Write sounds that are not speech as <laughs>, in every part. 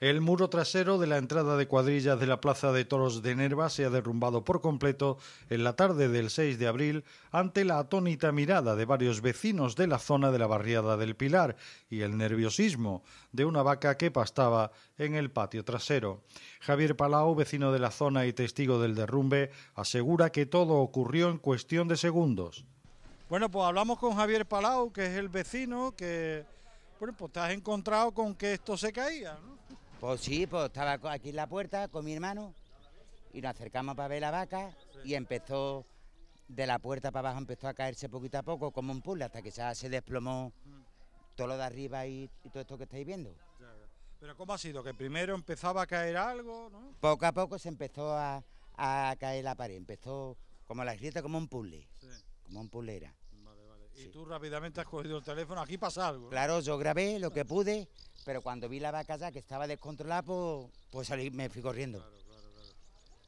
El muro trasero de la entrada de cuadrillas de la Plaza de Toros de Nerva se ha derrumbado por completo en la tarde del 6 de abril ante la atónita mirada de varios vecinos de la zona de la barriada del Pilar y el nerviosismo de una vaca que pastaba en el patio trasero. Javier Palau, vecino de la zona y testigo del derrumbe, asegura que todo ocurrió en cuestión de segundos. Bueno, pues hablamos con Javier Palau, que es el vecino que... Bueno, pues te has encontrado con que esto se caía, pues sí, pues estaba aquí en la puerta con mi hermano y nos acercamos para ver la vaca y empezó de la puerta para abajo empezó a caerse poquito a poco como un puzzle hasta que ya se desplomó todo lo de arriba y, todo esto que estáis viendo. Pero ¿cómo ha sido? Que primero empezaba a caer algo, ¿no? Poco a poco se empezó a, caer la pared, empezó como la grieta como un puzzle, como un puzzle Vale, Y tú rápidamente has cogido el teléfono, aquí pasa algo. Claro, yo grabé lo que pude pero cuando vi la vaca ya que estaba descontrolada, pues, pues me fui corriendo.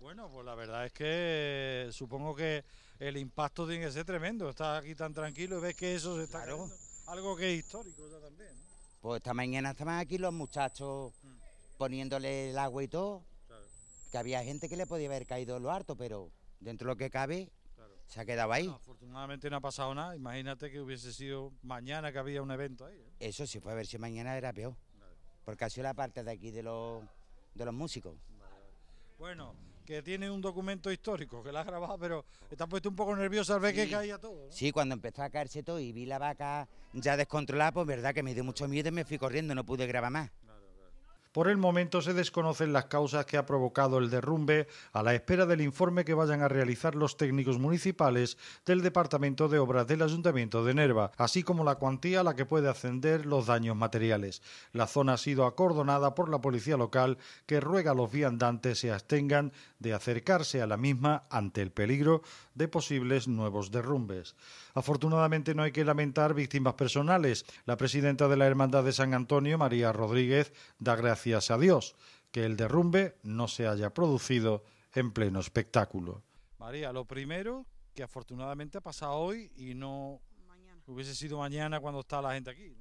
Bueno, pues la verdad es que eh, supongo que el impacto tiene que ser tremendo. Estás aquí tan tranquilo y ves que eso se está Algo que es histórico ya también. Pues esta mañana estaban aquí los muchachos mm. poniéndole el agua y todo. Que había gente que le podía haber caído lo harto, pero dentro de lo que cabe, se ha quedado ahí. afortunadamente no ha pasado nada. Imagínate que hubiese sido mañana que había un evento ahí. ¿eh? Eso sí, puede a ver si mañana era peor. Porque ha sido la parte de aquí de los, de los músicos. Bueno, que tiene un documento histórico que la ha grabado, pero está puesto un poco nervioso al ver que caía todo. Sí, cuando empezó a caerse todo y vi la vaca ya descontrolada, pues verdad que me dio mucho miedo y me fui corriendo, no pude grabar más. Por el momento se desconocen las causas que ha provocado el derrumbe a la espera del informe que vayan a realizar los técnicos municipales del Departamento de Obras del Ayuntamiento de Nerva, así como la cuantía a la que puede ascender los daños materiales. La zona ha sido acordonada por la policía local que ruega a los viandantes se abstengan de acercarse a la misma ante el peligro de posibles nuevos derrumbes. Afortunadamente no hay que lamentar víctimas personales. La presidenta de la Hermandad de San Antonio, María Rodríguez, da gracias a Dios que el derrumbe no se haya producido en pleno espectáculo. María, lo primero que afortunadamente ha pasado hoy y no hubiese sido mañana cuando está la gente aquí.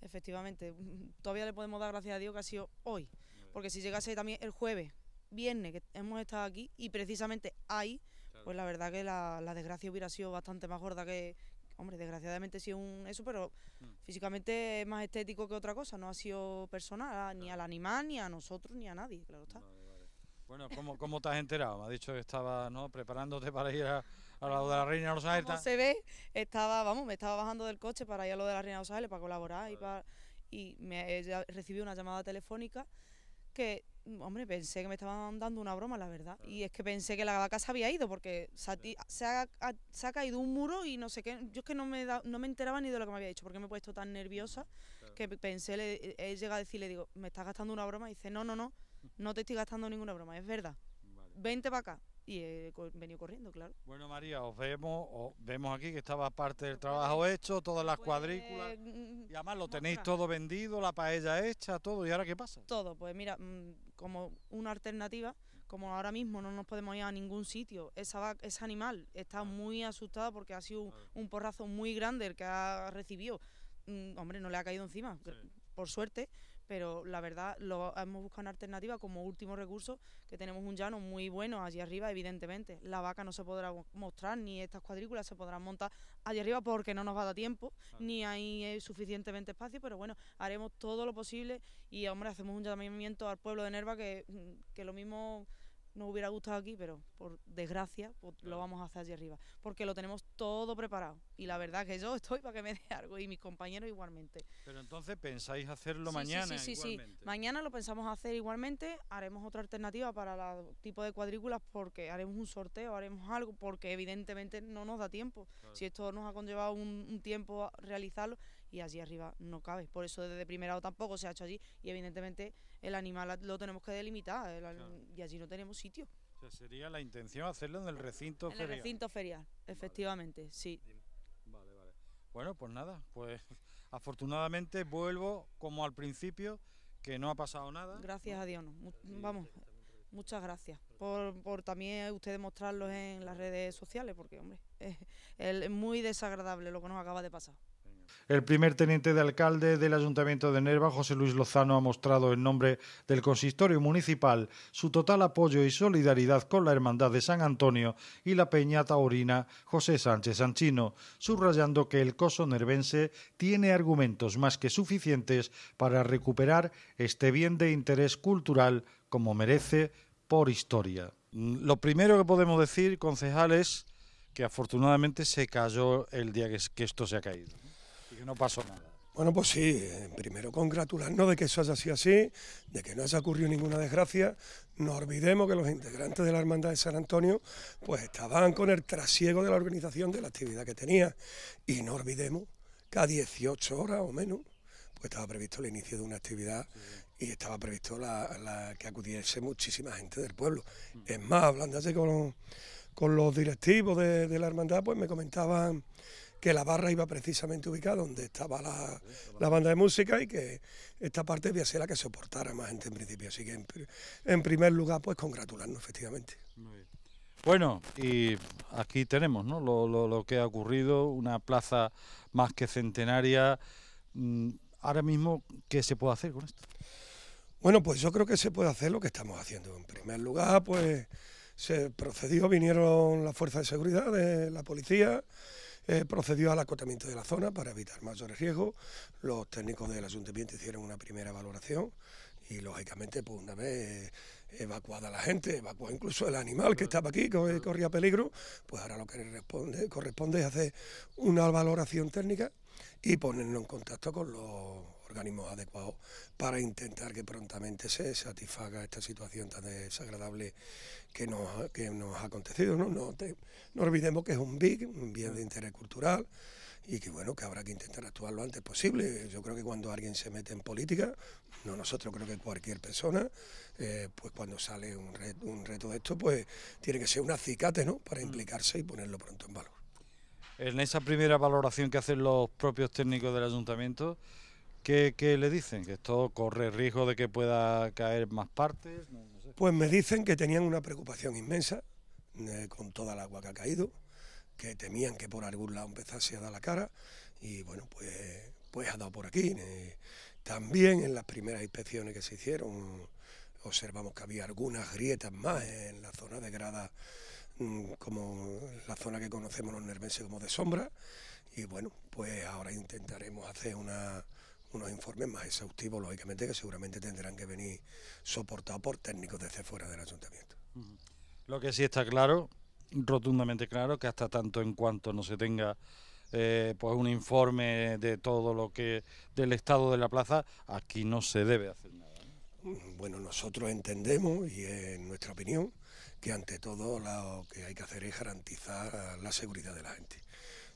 Efectivamente, mm, todavía le podemos dar gracias a Dios que ha sido hoy, porque si llegase también el jueves, viernes, que hemos estado aquí y precisamente ahí pues la verdad que la, la, desgracia hubiera sido bastante más gorda que, hombre, desgraciadamente sí un eso, pero mm. físicamente es más estético que otra cosa, no ha sido personal, ni al animal, ni a nosotros, ni a nadie, claro está. Bueno, ¿cómo, ¿cómo, te has enterado? Me has dicho que estabas ¿no? preparándote para ir a, lo de la Reina Rosa Como se ve, estaba, vamos, me estaba bajando del coche para ir a lo de la Reina Rosa para colaborar y, y me, recibí una llamada telefónica que Hombre, pensé que me estaban dando una broma, la verdad. Y es que pensé que la vaca se había ido porque se ha, caído un muro y no sé qué. Yo es que no me, no me enteraba ni de lo que me había dicho porque me he puesto tan nerviosa que pensé, le, he a decirle, digo, me estás gastando una broma. Y dice, no, no, no, no te estoy gastando ninguna broma, es verdad. Vente para acá y he venido corriendo, claro. Bueno, María, os vemos, vemos aquí que estaba parte del pues trabajo hecho, todas las pues, cuadrículas. Mm, y además lo tenéis todo vendido, la paella hecha, todo. ¿Y ahora qué pasa? Todo, pues mira, mm, como una alternativa, como ahora mismo no nos podemos ir a ningún sitio, ese animal está ah. muy asustado porque ha sido ah. un, porrazo muy grande el que ha recibido. Mm, hombre, no le ha caído encima, por suerte, pero la verdad lo, hemos buscado una alternativa como último recurso, que tenemos un llano muy bueno allí arriba, evidentemente. La vaca no se podrá mostrar, ni estas cuadrículas se podrán montar allí arriba porque no nos va a dar tiempo, ni hay suficientemente espacio, pero bueno, haremos todo lo posible y, hombre, hacemos un llamamiento al pueblo de Nerva que, mm, que lo mismo no hubiera gustado aquí, pero por desgracia pues, lo vamos a hacer allí arriba, porque lo tenemos todo preparado. Y la verdad que yo estoy para que me dé algo y mis compañeros igualmente. Pero entonces pensáis hacerlo mañana. Sí, sí, sí, Mañana lo pensamos hacer igualmente. Haremos otra alternativa para el tipo de cuadrículas porque haremos un sorteo, haremos algo, porque evidentemente no nos da tiempo. Si esto nos ha conllevado un, un tiempo realizarlo, y allí arriba no cabe. Por eso desde primerado tampoco se ha hecho allí y evidentemente el animal lo tenemos que delimitar y allí no tenemos sitio. sería la intención hacerlo en el recinto ferial. En el recinto ferial, efectivamente, sí. Vale, vale. Bueno, pues nada, pues <laughs> afortunadamente vuelvo como al principio, que no ha pasado nada. Gracias a Dios, vamos, muchas gracias por, por también ustedes mostrarlos en las redes sociales, porque hombre, <laughs> es muy desagradable lo que nos acaba de pasar. El primer teniente de alcalde del Ayuntamiento de Nerva, José Luis Lozano, ha mostrado en nombre del consistorio municipal su total apoyo y solidaridad con la Hermandad de San Antonio y la Peña Taurina José Sánchez Sanchino, subrayando que el coso nervense tiene argumentos más que suficientes para recuperar este bien de interés cultural como merece por historia. Mm, lo primero que podemos decir, concejal, es que afortunadamente se cayó el día que esto se ha caído que no pasó nada. Bueno, pues sí, eh, primero congratularnos de que eso haya sido así, de que no haya ocurrido ninguna desgracia. No olvidemos que los integrantes de la Hermandad de San Antonio pues estaban con el trasiego de la organización de la actividad que tenía. Y no olvidemos que a 18 horas o menos pues estaba previsto el inicio de una actividad y estaba previsto la, que acudiese muchísima gente del pueblo. Es más, hablando con, con los directivos de la Hermandad, pues me comentaban que la barra iba precisamente ubicada donde estaba la, banda de música y que esta parte debía ser la que soportara más gente en principio. Así que en, primer lugar, pues congratularnos efectivamente. Bueno, y aquí tenemos ¿no? Lo, lo, que ha ocurrido, una plaza más que centenaria. Mm, ahora mismo, ¿qué se puede hacer con esto? Bueno, pues yo creo que se puede hacer lo que estamos haciendo. En primer lugar, pues se procedió, vinieron las fuerzas de seguridad de la policía, eh, procedió al acotamiento de la zona para evitar mayores riesgos. Los técnicos del ayuntamiento hicieron una primera valoración y lógicamente pues una vez evacuada la gente, evacuada incluso el animal que estaba aquí, que corría peligro, pues ahora lo que le corresponde es hacer una valoración técnica y ponernos en contacto con los organismos adecuados para intentar que prontamente se satisfaga esta situación tan desagradable que nos, nos ha acontecido. ¿no? No, no olvidemos que es un BIC, un bien de interés cultural, y que bueno, que habrá que intentar actuar lo antes posible. Yo creo que cuando alguien se mete en política, no nosotros, creo que cualquier persona, eh, pues cuando sale un reto, de esto, pues tiene que ser un acicate, ¿no? Para mm. implicarse y ponerlo pronto en valor. En esa primera valoración que hacen los propios técnicos del ayuntamiento, ¿Qué, le dicen? ¿Que esto corre riesgo de que pueda caer más partes? Pues me dicen que tenían una preocupación inmensa eh, con toda el agua que ha caído, que temían que por algún lado empezase a dar la cara y bueno, pues, pues ha dado por aquí. Eh, también en las primeras inspecciones que se hicieron observamos que había algunas grietas más en la zona de grada, mm, como la zona que conocemos los nervenses como de sombra. Y bueno, pues ahora intentaremos hacer unos informes más exhaustivos, lógicamente, que seguramente tendrán que venir soportados por técnicos desde fuera del ayuntamiento. Lo que sí está claro, rotundamente claro, que hasta tanto en cuanto no se tenga eh, pues un informe de todo lo que del estado de la plaza, aquí no se debe hacer. Bueno, nosotros entendemos, y en nuestra opinión, que ante todo lo que hay que hacer es garantizar la seguridad de la gente.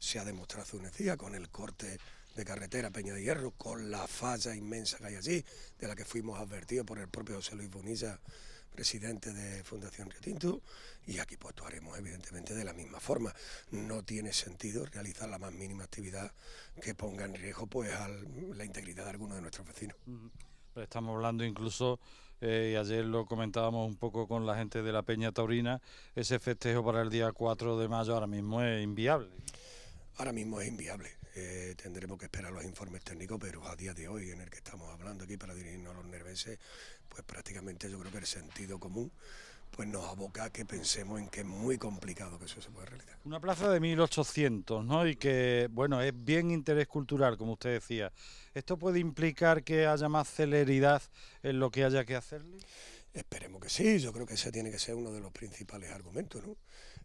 Se ha demostrado hace un día con el corte de carretera Peña de Hierro, con la falla inmensa que hay allí, de la que fuimos advertidos por el propio José Luis Bonilla, presidente de Fundación Riotinto, y aquí pues, actuaremos evidentemente de la misma forma. No tiene sentido realizar la más mínima actividad que ponga en riesgo pues la integridad de alguno de nuestros vecinos. Estamos hablando incluso, eh, y ayer lo comentábamos un poco con la gente de la Peña Taurina, ese festejo para el día 4 de mayo ahora mismo es inviable. Ahora mismo es inviable. Eh, tendremos que esperar los informes técnicos, pero a día de hoy, en el que estamos hablando aquí para dirigirnos a los nervenses, pues prácticamente yo creo que el sentido común pues nos aboca a que pensemos en que es muy complicado que eso se pueda realizar. Una plaza de 1800, ¿no? Y que, bueno, es bien interés cultural, como usted decía. ¿Esto puede implicar que haya más celeridad en lo que haya que hacerle? Esperemos que sí, yo creo que ese tiene que ser uno de los principales argumentos, ¿no?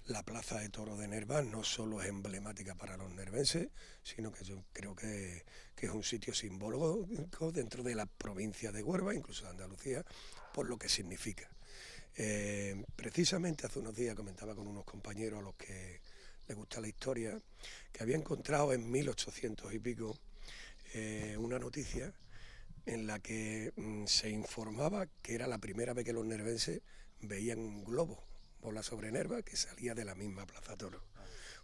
La plaza de Toro de Nerva... no solo es emblemática para los nervenses, sino que yo creo que, que es un sitio simbólico dentro de la provincia de Huerva... incluso de Andalucía, por lo que significa. Eh, precisamente hace unos días comentaba con unos compañeros a los que les gusta la historia, que había encontrado en 1800 y pico eh, una noticia en la que mm, se informaba que era la primera vez que los nervenses veían un globo, bola sobre Nerva, que salía de la misma Plaza Toro.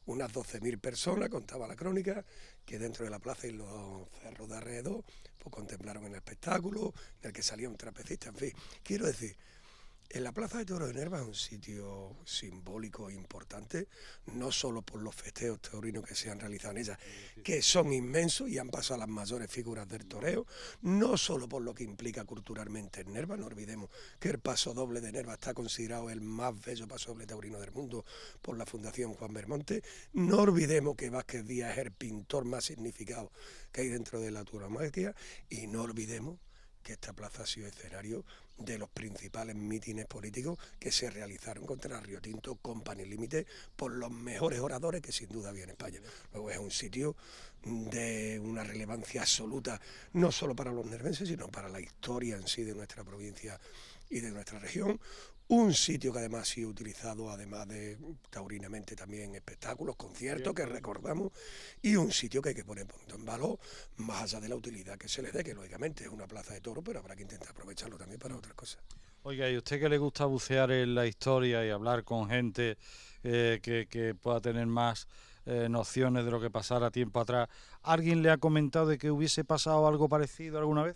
Unas 12.000 personas, contaba la crónica, que dentro de la plaza y los cerros de alrededor pues, contemplaron el espectáculo, en el que salía un trapecista, en fin. Quiero decir, en la Plaza de Toro de Nerva es un sitio simbólico e importante, no solo por los festejos taurinos que se han realizado en ella, que son inmensos y han pasado las mayores figuras del mm. toreo, no solo por lo que implica culturalmente en Nerva, no olvidemos que el paso doble de Nerva está considerado el más bello paso doble taurino del mundo por la Fundación Juan Bermonte, no olvidemos que Vázquez Díaz es el pintor más significado que hay dentro de la tauromaquia y no olvidemos esta plaza ha sido escenario de los principales mítines políticos que se realizaron contra Río Tinto Company Límite por los mejores oradores que sin duda había en España. Luego es un sitio de una relevancia absoluta, no solo para los nervenses, sino para la historia en sí de nuestra provincia y de nuestra región, un sitio que además ha sido utilizado, además de taurinamente también espectáculos, conciertos que recordamos, y un sitio que hay que poner punto en valor, más allá de la utilidad que se le dé, que lógicamente es una plaza de toro, pero habrá que intentar aprovecharlo también para otras cosas. Oiga, y usted que le gusta bucear en la historia y hablar con gente eh, que, pueda tener más eh, nociones de lo que pasara tiempo atrás, ¿alguien le ha comentado de que hubiese pasado algo parecido alguna vez?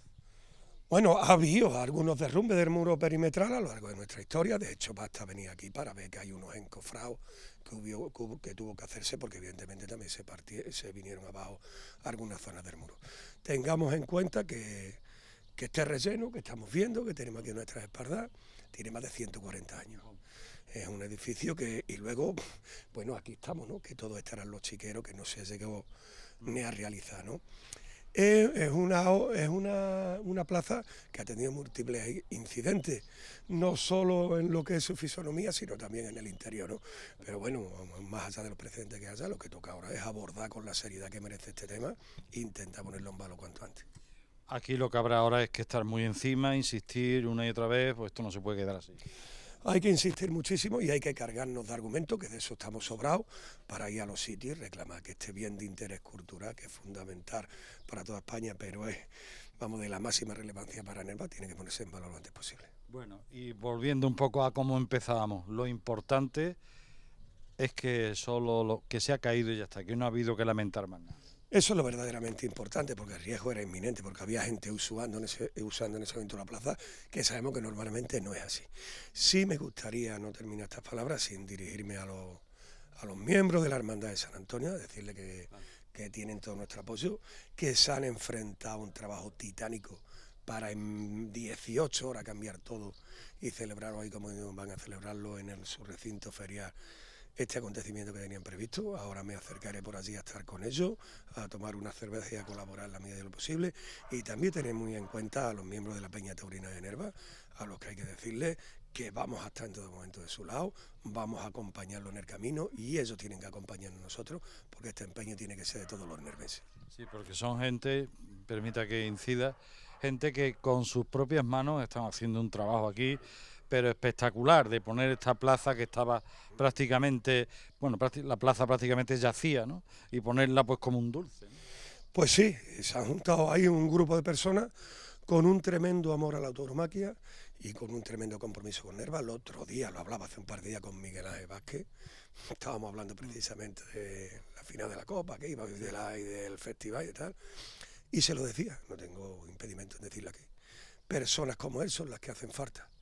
Bueno, ha habido algunos derrumbes del muro perimetral a lo largo de nuestra historia, de hecho basta venir aquí para ver que hay unos encofrados que, tuvo que hacerse porque evidentemente también se, vinieron abajo algunas zonas del muro. Tengamos en cuenta que, este relleno que estamos viendo, que tenemos aquí en nuestras espaldas, tiene más de 140 años. Es un edificio que, y luego, bueno, aquí estamos, ¿no? Que todos estarán los chiqueros que no se llegó ni a realizar, ¿no? Es, una, es una, plaza que ha tenido múltiples incidentes, no solo en lo que es su fisonomía, sino también en el interior. Pero bueno, más allá de los precedentes que haya, lo que toca ahora es abordar con la seriedad que merece este tema e intentar ponerlo en valor cuanto antes. Aquí lo que habrá ahora es que estar muy encima, insistir una y otra vez, pues esto no se puede quedar así hay que insistir muchísimo y hay que cargarnos de argumentos, que de eso estamos sobrados, para ir a los sitios y reclamar que este bien de interés cultural, que es fundamental para toda España, pero es, vamos, de la máxima relevancia para Nerva, tiene que ponerse en valor lo antes posible. Bueno, y volviendo un poco a cómo empezábamos, lo importante es que solo lo que se ha caído y ya está, que no ha habido que lamentar más nada. Eso es lo verdaderamente importante, porque el riesgo era inminente, porque había gente usando en ese, usando en momento la plaza, que sabemos que normalmente no es así. Sí me gustaría, no terminar estas palabras, sin dirigirme a los, miembros de la Hermandad de San Antonio, decirle que, tienen todo nuestro apoyo, que se han enfrentado a un trabajo titánico para en 18 horas cambiar todo y celebrarlo ahí como van a celebrarlo en el, su recinto ferial este acontecimiento que tenían previsto. Ahora me acercaré por allí a estar con ellos, a tomar una cerveza y a colaborar la medida de lo posible. Y también tener muy en cuenta a los miembros de la Peña Taurina de Nerva, a los que hay que decirles que vamos a estar en todo momento de su lado, vamos a acompañarlo en el camino y ellos tienen que acompañarnos nosotros porque este empeño tiene que ser de todos los nerveses. Sí, porque son gente, permita que incida, gente que con sus propias manos están haciendo un trabajo aquí pero espectacular de poner esta plaza que estaba prácticamente, bueno, la plaza prácticamente yacía, ¿no? Y ponerla pues como un dulce. Pues sí, se ha juntado ahí un grupo de personas con un tremendo amor a la tauromaquia y con un tremendo compromiso con Nerva. El otro día, lo hablaba hace un par de días con Miguel Ángel Vázquez, estábamos hablando precisamente de la final de la Copa, que iba a de del festival y tal, y se lo decía, no tengo impedimento en decirlo aquí. Personas como él son las que hacen falta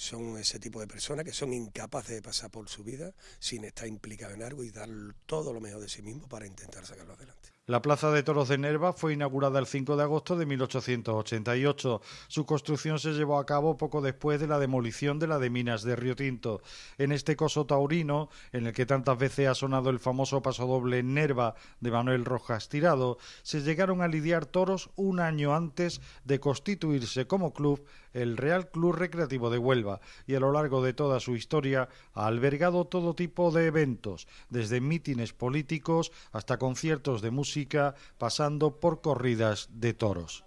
son ese tipo de personas que son incapaces de pasar por su vida sin estar implicado en algo y dar todo lo mejor de sí mismo para intentar sacarlo adelante. La Plaza de Toros de Nerva fue inaugurada el 5 de agosto de 1888. Su construcción se llevó a cabo poco después de la demolición de la de Minas de Río Tinto. En este coso taurino, en el que tantas veces ha sonado el famoso pasodoble doble Nerva de Manuel Rojas Tirado, se llegaron a lidiar toros un año antes de constituirse como club el Real Club Recreativo de Huelva y a lo largo de toda su historia ha albergado todo tipo de eventos, desde mítines políticos hasta conciertos de música, pasando por corridas de toros.